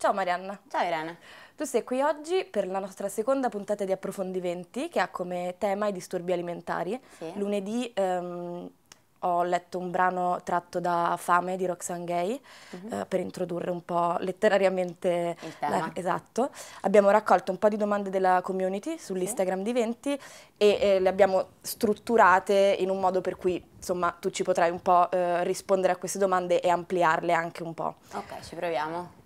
Ciao Marianna. Ciao Irene. Tu sei qui oggi per la nostra seconda puntata di approfondimenti che ha come tema i disturbi alimentari. Sì. Lunedì ehm, ho letto un brano tratto da Fame di Roxane Gay uh mhm. -huh. eh, per introdurre un po' letterariamente il tema. La, esatto. Abbiamo raccolto un po' di domande della community sull'Instagram sì. di Venti e, e, eh, le abbiamo strutturate in un modo per cui insomma tu ci potrai un po' eh, rispondere a queste domande e ampliarle anche un po'. Ok, ci proviamo.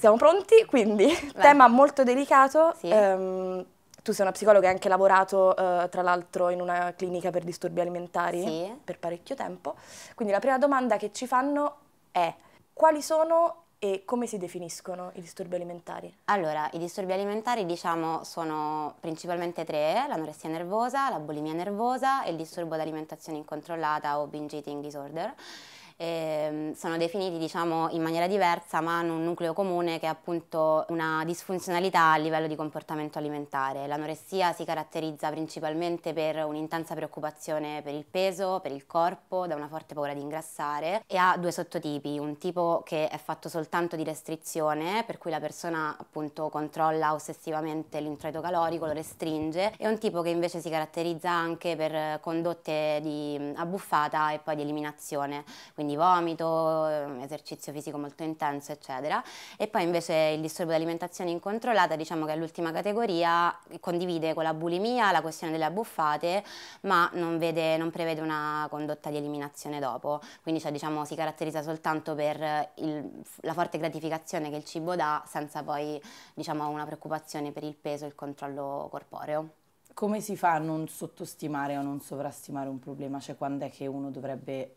Siamo pronti? Quindi, Vai. tema molto delicato. Sì. Ehm, tu sei una psicologa che hai anche lavorato, eh, tra l'altro, in una clinica per disturbi alimentari sì. per parecchio tempo. Quindi la prima domanda che ci fanno è quali sono e come si definiscono i disturbi alimentari? Allora, i disturbi alimentari diciamo sono principalmente tre, l'anoressia nervosa, la bulimia nervosa e il disturbo di alimentazione incontrollata o binge eating disorder eh, sono definiti diciamo, in maniera diversa ma hanno un nucleo comune che è appunto una disfunzionalità a livello di comportamento alimentare. L'anoressia si caratterizza principalmente per un'intensa preoccupazione per il peso, per il corpo, da una forte paura di ingrassare e ha due sottotipi, un tipo che è fatto soltanto di restrizione per cui la persona appunto controlla ossessivamente l'introito calorico, lo restringe e un tipo che invece si caratterizza anche per condotte di abbuffata e poi di eliminazione, quindi quindi vomito, ehm, esercizio fisico molto intenso, eccetera. E poi invece il disturbo di alimentazione incontrollata, diciamo che è l'ultima categoria, condivide con la bulimia la questione delle abbuffate, ma non, vede, non prevede una condotta di eliminazione dopo. Quindi cioè, diciamo, si caratterizza soltanto per il, la forte gratificazione che il cibo dà, senza poi diciamo, una preoccupazione per il peso e il controllo corporeo come si fa a non sottostimare o non sovrastimare un problema? Cioè, quando è che uno dovrebbe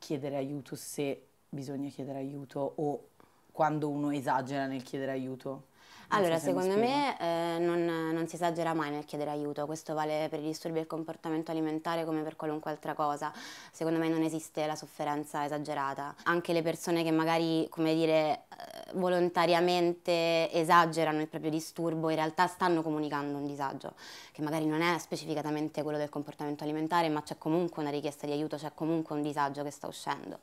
chiedere aiuto se bisogna chiedere aiuto o quando uno esagera nel chiedere aiuto? Allora, se secondo me eh, non, non, si esagera mai nel chiedere aiuto, questo vale per i disturbi del comportamento alimentare come per qualunque altra cosa, secondo me non esiste la sofferenza esagerata, anche le persone che magari, come dire, eh, volontariamente esagerano il proprio disturbo in realtà stanno comunicando un disagio, che magari non è specificatamente quello del comportamento alimentare, ma c'è comunque una richiesta di aiuto, c'è comunque un disagio che sta uscendo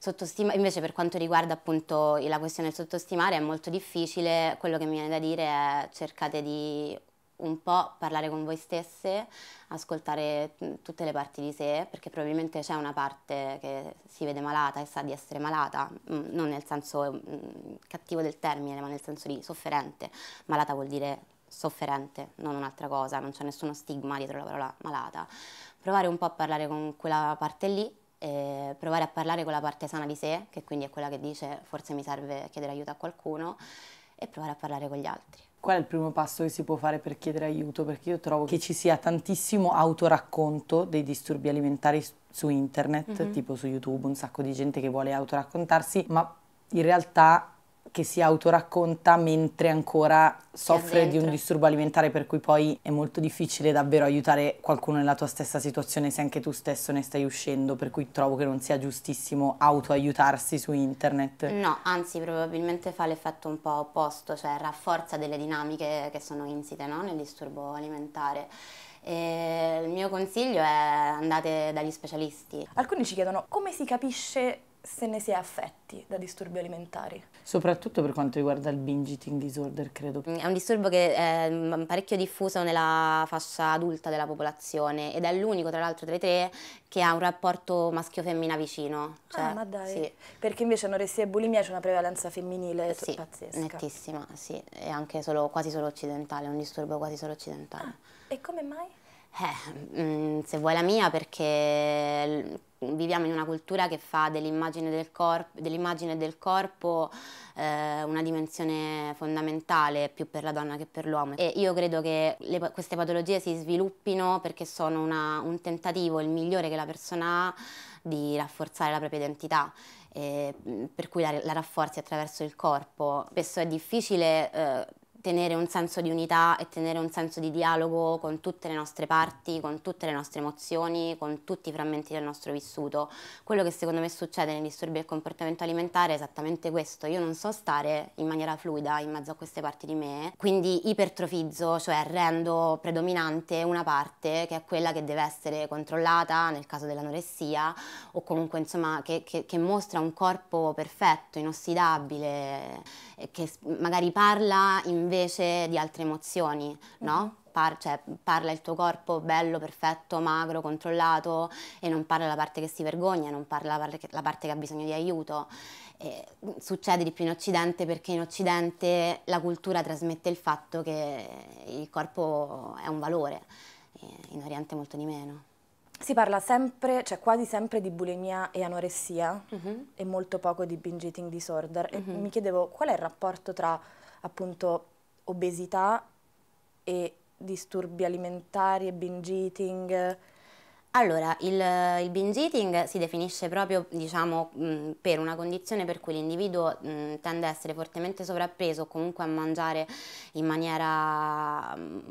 sottostimare, invece per quanto riguarda appunto la questione del sottostimare è molto difficile, quello che mi viene da dire è cercate di un po' parlare con voi stesse, ascoltare tutte le parti di sé, perché probabilmente c'è una parte che si vede malata e sa di essere malata, non nel senso cattivo del termine, ma nel senso di sofferente. Malata vuol dire sofferente, non un'altra cosa, non c'è nessuno stigma dietro la parola malata. Provare un po' a parlare con quella parte lì eh, provare a parlare con la parte sana di sé, che quindi è quella che dice forse mi serve chiedere aiuto a qualcuno, e provare a parlare con gli altri. Qual è il primo passo che si può fare per chiedere aiuto? Perché io trovo che ci sia tantissimo autoracconto dei disturbi alimentari su internet, mm -hmm. tipo su YouTube, un sacco di gente che vuole autoraccontarsi, ma in realtà che si autoracconta mentre ancora soffre di un disturbo alimentare per cui poi è molto difficile davvero aiutare qualcuno nella tua stessa situazione se anche tu stesso ne stai uscendo, per cui trovo che non sia giustissimo autoaiutarsi su internet. No, anzi probabilmente fa l'effetto un po' opposto, cioè rafforza delle dinamiche che sono insite no? nel disturbo alimentare. E il mio consiglio è andate dagli specialisti. Alcuni ci chiedono come si capisce se ne si è affetti da disturbi alimentari. Soprattutto per quanto riguarda il binge eating disorder, credo. È un disturbo che è mm, parecchio diffuso nella fascia adulta della popolazione ed è l'unico, tra l'altro, tra i tre che ha un rapporto maschio-femmina vicino. Ah, cioè, ah, ma dai. Sì. Perché invece anoressia e bulimia c'è una prevalenza femminile sì, pazzesca. nettissima, sì. È anche solo, quasi solo occidentale, è un disturbo quasi solo occidentale. Ah, e come mai? Eh, mm, se vuoi la mia perché viviamo in una cultura che fa dell'immagine del, corp dell del, corpo eh, una dimensione fondamentale più per la donna che per l'uomo e io credo che le, queste patologie si sviluppino perché sono una, un tentativo, il migliore che la persona ha di rafforzare la propria identità, eh, per cui la, la, rafforzi attraverso il corpo. Spesso è difficile eh, tenere un senso di unità e tenere un senso di dialogo con tutte le nostre parti, con tutte le nostre emozioni, con tutti i frammenti del nostro vissuto. Quello che secondo me succede nei disturbi del comportamento alimentare è esattamente questo. Io non so stare in maniera fluida in mezzo a queste parti di me, quindi ipertrofizzo, cioè rendo predominante una parte che è quella che deve essere controllata nel caso dell'anoressia o comunque insomma che, che, che mostra un corpo perfetto, inossidabile eh, che magari parla invece di altre emozioni, no? Mm-hmm. Par cioè, parla il tuo corpo bello, perfetto, magro, controllato e non parla la parte che si vergogna, non parla la parte che, la parte che ha bisogno di aiuto. E mm, succede di più in Occidente perché in Occidente la cultura trasmette il fatto che il corpo è un valore, in Oriente molto di meno. Si parla sempre, cioè quasi sempre di bulimia e anoressia uh-huh. e molto poco di binge eating disorder. Uh-huh. E mhm. mi chiedevo qual è il rapporto tra appunto obesità e disturbi alimentari e binge eating. Allora, il, il, binge eating si definisce proprio, diciamo, mh, mm, per una condizione per cui l'individuo mm, tende ad essere fortemente sovrappeso o comunque a mangiare in maniera mh,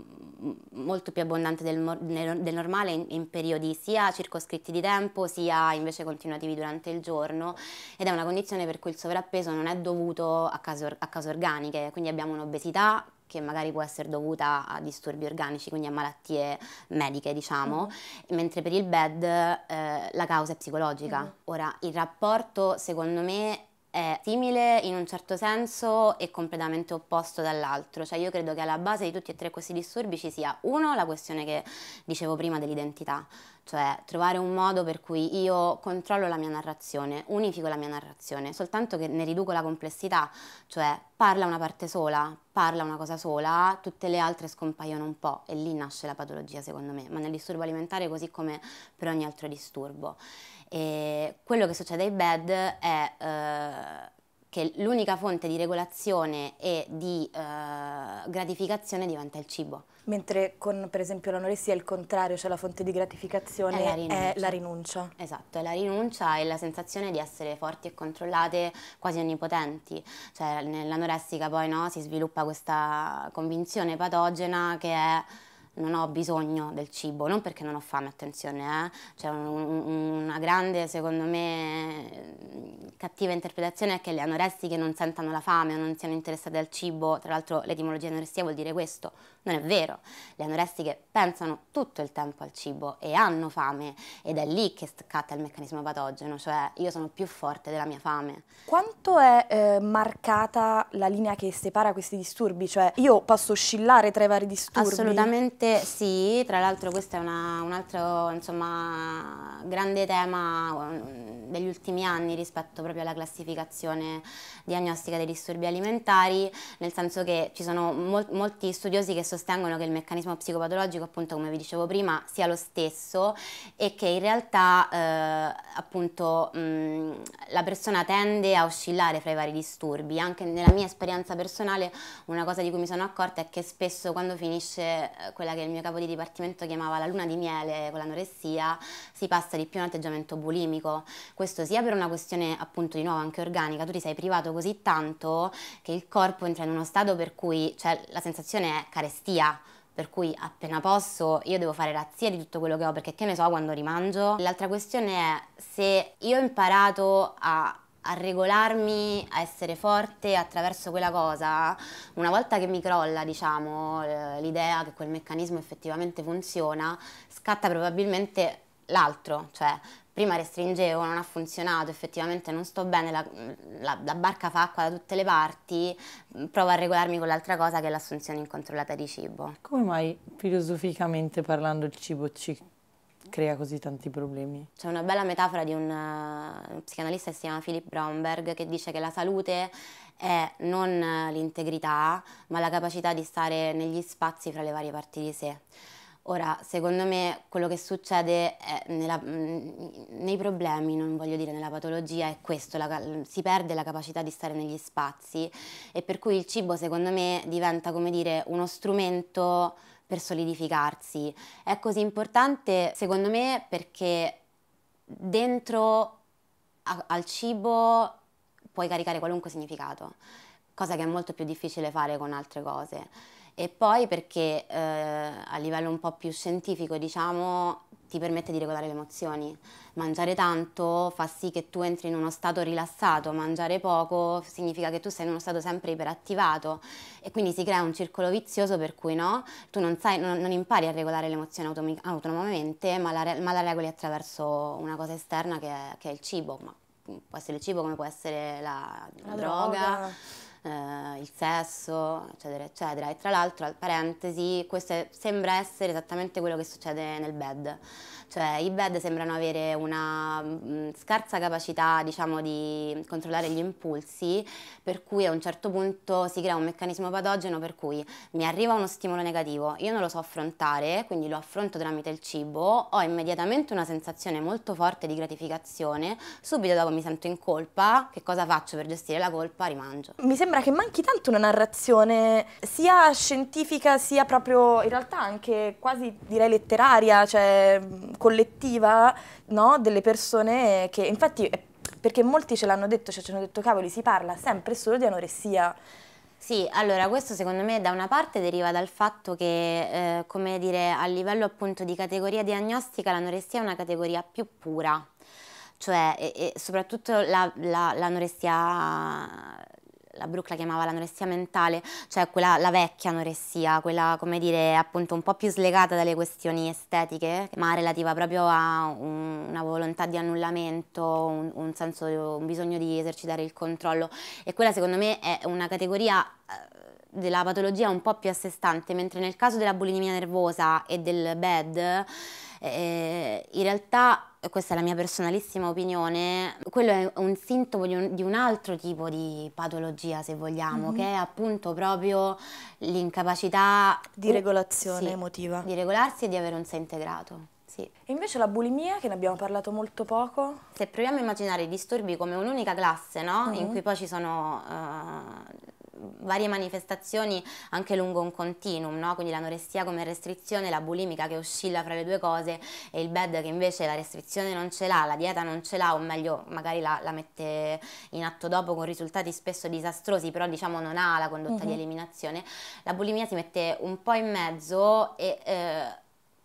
mm, molto più abbondante del, del normale in, in, periodi sia circoscritti di tempo sia invece continuativi durante il giorno ed è una condizione per cui il sovrappeso non è dovuto a cause, a cause organiche, quindi abbiamo un'obesità che magari può essere dovuta a disturbi organici, quindi a malattie mediche, diciamo, mm-hmm. mentre per il BED eh, la causa è psicologica. Mm-hmm. Ora, il rapporto, secondo me, è simile in un certo senso e completamente opposto dall'altro, cioè io credo che alla base di tutti e tre questi disturbi ci sia uno la questione che dicevo prima dell'identità, cioè trovare un modo per cui io controllo la mia narrazione, unifico la mia narrazione, soltanto che ne riduco la complessità, cioè parla una parte sola, parla una cosa sola, tutte le altre scompaiono un po' e lì nasce la patologia secondo me, ma nel disturbo alimentare così come per ogni altro disturbo. E quello che succede ai BED è eh, che l'unica fonte di regolazione e di eh, gratificazione diventa il cibo. Mentre con per esempio l'anoressia è il contrario, cioè la fonte di gratificazione è la, rinuncia. È la rinuncia. Esatto, è la rinuncia e la sensazione di essere forti e controllate, quasi onnipotenti. Cioè nell'anoressica poi no, si sviluppa questa convinzione patogena che è non ho bisogno del cibo, non perché non ho fame, attenzione, eh? c'è cioè, un, una grande, secondo me, cattiva interpretazione è che le anoressiche non sentano la fame o non siano interessate al cibo, tra l'altro l'etimologia anoressia vuol dire questo, non è vero, le anoressiche pensano tutto il tempo al cibo e hanno fame ed è lì che scatta il meccanismo patogeno, cioè io sono più forte della mia fame. Quanto è eh, marcata la linea che separa questi disturbi? Cioè io posso oscillare tra i vari disturbi? Assolutamente sì, tra l'altro questo è una, un altro insomma, grande tema mm, degli ultimi anni rispetto proprio alla classificazione diagnostica dei disturbi alimentari, nel senso che ci sono mol molti studiosi che sostengono sostengono che il meccanismo psicopatologico, appunto come vi dicevo prima, sia lo stesso e che in realtà eh, appunto mh, la persona tende a oscillare fra i vari disturbi. Anche nella mia esperienza personale una cosa di cui mi sono accorta è che spesso quando finisce eh, quella che il mio capo di dipartimento chiamava la luna di miele con l'anoressia, si passa di più a un atteggiamento bulimico. Questo sia per una questione appunto di nuovo anche organica, tu ti sei privato così tanto che il corpo entra in uno stato per cui cioè, la sensazione è carestia per cui appena posso io devo fare razzia di tutto quello che ho perché che ne so quando rimangio. L'altra questione è se io ho imparato a a regolarmi, a essere forte attraverso quella cosa, una volta che mi crolla, diciamo, eh, l'idea che quel meccanismo effettivamente funziona, scatta probabilmente l'altro, cioè prima restringevo, non ha funzionato, effettivamente non sto bene, la, la, la barca fa acqua da tutte le parti, mm, provo a regolarmi con l'altra cosa che è l'assunzione incontrollata di cibo. Come mai filosoficamente parlando il cibo ci crea così tanti problemi. C'è una bella metafora di un, uh, un psicanalista che si chiama Philip Bromberg che dice che la salute è non eh, l'integrità, ma la capacità di stare negli spazi fra le varie parti di sé. Ora, secondo me quello che succede nella, mm, nei problemi, non voglio dire nella patologia, è questo, la, si perde la capacità di stare negli spazi e per cui il cibo secondo me diventa come dire uno strumento per solidificarsi. È così importante secondo me perché dentro a, al cibo puoi caricare qualunque significato, cosa che è molto più difficile fare con altre cose e poi perché eh, a livello un po' più scientifico, diciamo, ti permette di regolare le emozioni. Mangiare tanto fa sì che tu entri in uno stato rilassato, mangiare poco significa che tu sei in uno stato sempre iperattivato e quindi si crea un circolo vizioso per cui no, tu non, sai, non, non impari a regolare le emozioni autonomamente, ma la, ma la, regoli attraverso una cosa esterna che è, che è il cibo, ma può essere il cibo come può essere la, la, la droga. droga eh, il sesso, eccetera, eccetera. E tra l'altro, parentesi, questo è, sembra essere esattamente quello che succede nel bed cioè i bed sembrano avere una mm, scarsa capacità diciamo, di controllare gli impulsi, per cui a un certo punto si crea un meccanismo patogeno per cui mi arriva uno stimolo negativo, io non lo so affrontare, quindi lo affronto tramite il cibo, ho immediatamente una sensazione molto forte di gratificazione, subito dopo mi sento in colpa, che cosa faccio per gestire la colpa? Rimangio. Mi sembra che manchi tanto una narrazione sia scientifica sia proprio in realtà anche quasi direi letteraria, cioè collettiva no, delle persone che infatti perché molti ce l'hanno detto, cioè ci hanno detto cavoli si parla sempre solo di anoressia. Sì, allora questo secondo me da una parte deriva dal fatto che, eh, come dire, a livello appunto di categoria diagnostica l'anoressia è una categoria più pura, cioè e, e soprattutto l'anoressia la, la, la Brooke la chiamava l'anoressia mentale, cioè quella, la vecchia anoressia, quella come dire appunto un po' più slegata dalle questioni estetiche, ma relativa proprio a un, una volontà di annullamento, un, un, senso, un bisogno di esercitare il controllo e quella secondo me è una categoria eh, della patologia un po' più a sé stante, mentre nel caso della bulimia nervosa e del BED eh, eh, in realtà, questa è la mia personalissima opinione, quello è un sintomo di un, di un altro tipo di patologia, se vogliamo, mm -hmm. che è appunto proprio l'incapacità di regolazione sì, emotiva. Di regolarsi e di avere un sé integrato. Sì. E invece la bulimia, che ne abbiamo parlato molto poco? Se proviamo a immaginare i disturbi come un'unica classe, no? Mm -hmm. In mhm. cui poi ci sono... Uh, varie manifestazioni anche lungo un continuum, no? quindi l'anoressia come restrizione, la bulimica che oscilla fra le due cose e il BED che invece la restrizione non ce l'ha, la dieta non ce l'ha o meglio magari la, la, mette in atto dopo con risultati spesso disastrosi, però diciamo non ha la condotta uh -huh. di mhm. eliminazione, la bulimia si mette un po' in mezzo e eh,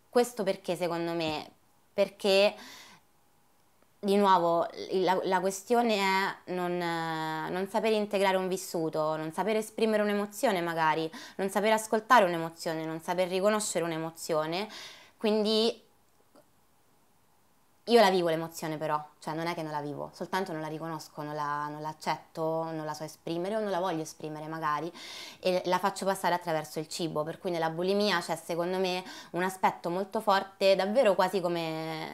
questo perché secondo me? Perché di nuovo la, la questione è non, non, sapere integrare un vissuto, non sapere esprimere un'emozione magari, non sapere ascoltare un'emozione, non saper riconoscere un'emozione. Quindi io la vivo l'emozione però, cioè non è che non la vivo, soltanto non la riconosco, non la, non la non la so esprimere o non la voglio esprimere magari e la faccio passare attraverso il cibo, per cui nella bulimia c'è secondo me un aspetto molto forte, davvero quasi come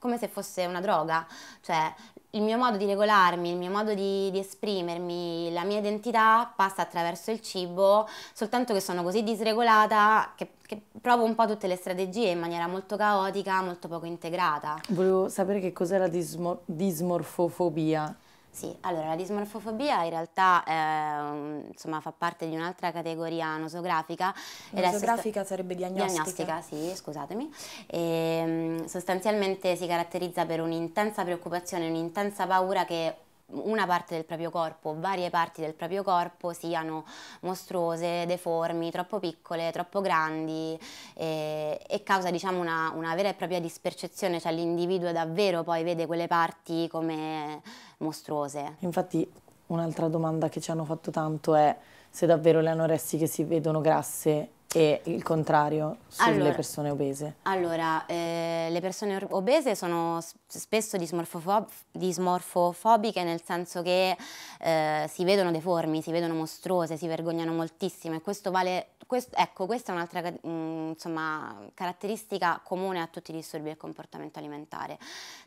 come se fosse una droga, cioè il mio modo di regolarmi, il mio modo di, di, esprimermi, la mia identità passa attraverso il cibo, soltanto che sono così disregolata che, che, provo un po' tutte le strategie in maniera molto caotica, molto poco integrata. Volevo sapere che cos'è la dismor dismorfofobia. Sì, allora la dismorfofobia in realtà eh, insomma, fa parte di un'altra categoria nosografica. Nosografica sarebbe diagnostica. Diagnostica, sì, scusatemi. E, ehm, sostanzialmente si caratterizza per un'intensa preoccupazione, un'intensa paura che una parte del proprio corpo, varie parti del proprio corpo siano mostruose, deformi, troppo piccole, troppo grandi e, e causa diciamo una, una, vera e propria dispercezione, cioè l'individuo davvero poi vede quelle parti come mostruose. Infatti un'altra domanda che ci hanno fatto tanto è se davvero le anoressiche si vedono grasse e il contrario sulle allora, persone obese? Allora, eh, le persone obese sono spesso dismorfofob dismorfofobiche nel senso che eh, si vedono deformi, si vedono mostruose, si vergognano moltissimo e questo vale, quest ecco, questa è un'altra mm, insomma, caratteristica comune a tutti i disturbi del comportamento alimentare.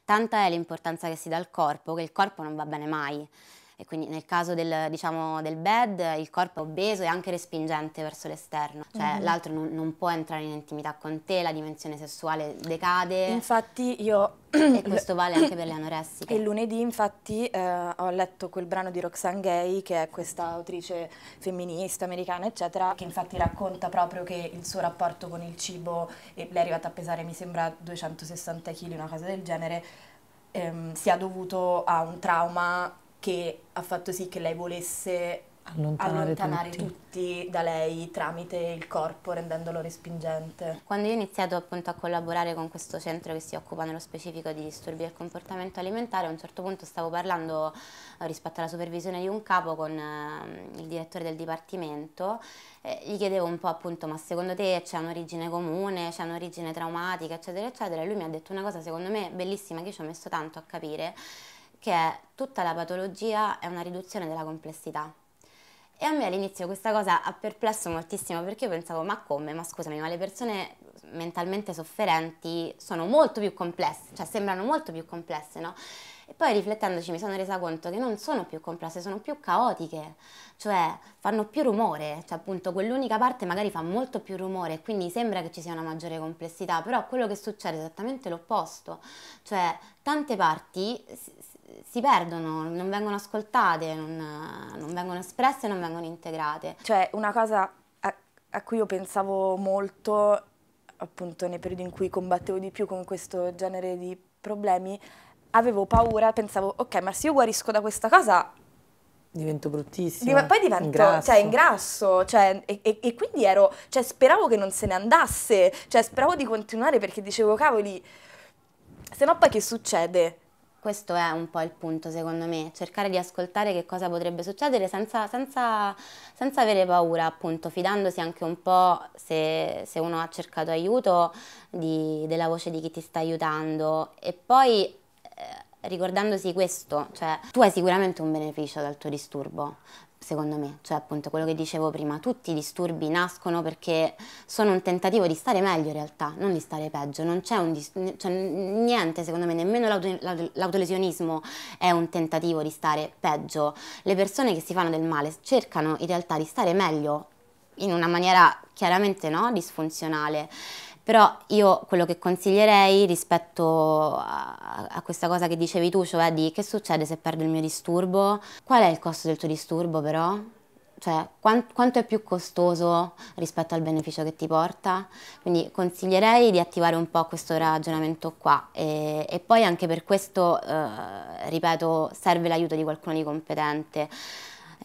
Tanta è l'importanza che si dà al corpo che il corpo non va bene mai e quindi nel caso del, diciamo, del bed il corpo è obeso e anche respingente verso l'esterno, cioè mm. l'altro non, non, può entrare in intimità con te, la dimensione sessuale decade. Infatti io... e questo vale anche per le anoressiche. E lunedì infatti eh, ho letto quel brano di Roxane Gay che è questa autrice femminista americana eccetera che infatti racconta proprio che il suo rapporto con il cibo, e lei è arrivata a pesare mi sembra 260 kg, una cosa del genere, ehm, sia dovuto a un trauma che ha fatto sì che lei volesse allontanare, allontanare tutti. tutti. da lei tramite il corpo rendendolo respingente. Quando io ho iniziato appunto a collaborare con questo centro che si occupa nello specifico di disturbi del comportamento alimentare, a un certo punto stavo parlando eh, rispetto alla supervisione di un capo con ehm, il direttore del dipartimento, eh, gli chiedevo un po' appunto ma secondo te c'è un'origine comune, c'è un'origine traumatica eccetera eccetera e lui mi ha detto una cosa secondo me bellissima che io ci ho messo tanto a capire che tutta la patologia è una riduzione della complessità. E a me all'inizio questa cosa ha perplesso moltissimo perché io pensavo ma come? Ma scusami, ma le persone mentalmente sofferenti sono molto più complesse, cioè sembrano molto più complesse, no? E poi riflettendoci mi sono resa conto che non sono più complesse, sono più caotiche, cioè fanno più rumore, cioè appunto quell'unica parte magari fa molto più rumore, e quindi sembra che ci sia una maggiore complessità, però quello che succede è esattamente l'opposto, cioè tante parti Si, si perdono, non vengono ascoltate, non, non vengono espresse, non vengono integrate. Cioè una cosa a, a cui io pensavo molto appunto nei periodi in cui combattevo di più con questo genere di problemi, avevo paura, pensavo, ok, ma se io guarisco da questa cosa... Divento bruttissimo. Div- poi divento, ingrasso. cioè, ingrasso, cioè, e, e, e, quindi ero, cioè, speravo che non se ne andasse, cioè, speravo di continuare perché dicevo, cavoli, se no poi che succede? questo è un po' il punto secondo me, cercare di ascoltare che cosa potrebbe succedere senza, senza, senza avere paura, appunto, fidandosi anche un po' se, se uno ha cercato aiuto di, della voce di chi ti sta aiutando e poi eh, ricordandosi questo, cioè tu hai sicuramente un beneficio dal tuo disturbo, secondo me, cioè appunto quello che dicevo prima, tutti i disturbi nascono perché sono un tentativo di stare meglio in realtà, non di stare peggio, non c'è un cioè, niente secondo me, nemmeno l'autolesionismo è un tentativo di stare peggio, le persone che si fanno del male cercano in realtà di stare meglio in una maniera chiaramente no, disfunzionale però io quello che consiglierei rispetto a, a, questa cosa che dicevi tu, cioè di che succede se perdo il mio disturbo, qual è il costo del tuo disturbo però? Cioè, quant, quanto è più costoso rispetto al beneficio che ti porta? Quindi consiglierei di attivare un po' questo ragionamento qua e, e poi anche per questo, eh, ripeto, serve l'aiuto di qualcuno di competente.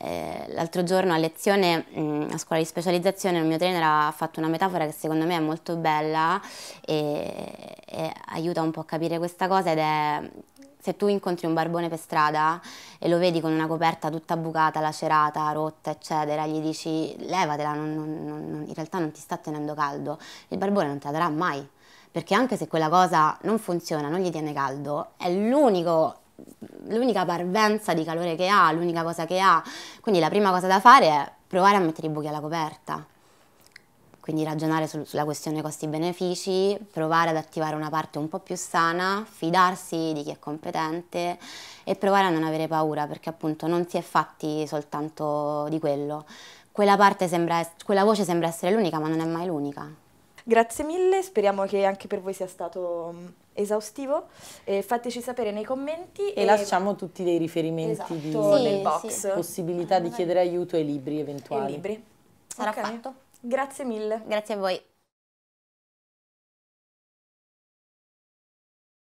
Eh, l'altro giorno a lezione mh, mm, a scuola di specializzazione il mio trainer ha fatto una metafora che secondo me è molto bella e, e aiuta un po' a capire questa cosa ed è se tu incontri un barbone per strada e lo vedi con una coperta tutta bucata, lacerata, rotta, eccetera, gli dici levatela, non, non, non, in realtà non ti sta tenendo caldo, il barbone non te la darà mai, perché anche se quella cosa non funziona, non gli tiene caldo, è l'unico l'unica parvenza di calore che ha, l'unica cosa che ha. Quindi la prima cosa da fare è provare a mettere i buchi alla coperta. Quindi ragionare su, sulla questione costi-benefici, provare ad attivare una parte un po' più sana, fidarsi di chi è competente e provare a non avere paura perché appunto non si è fatti soltanto di quello. Quella, sembra, quella voce sembra essere l'unica ma non è mai l'unica. Grazie mille, speriamo che anche per voi sia stato mm, esaustivo. Eh, fateci sapere nei commenti. E, e... lasciamo tutti dei riferimenti esatto, di... sì, nel box. Sì. Possibilità di chiedere aiuto ai libri eventuali. Ai libri. Sarà okay. fatto. Grazie mille. Grazie a voi.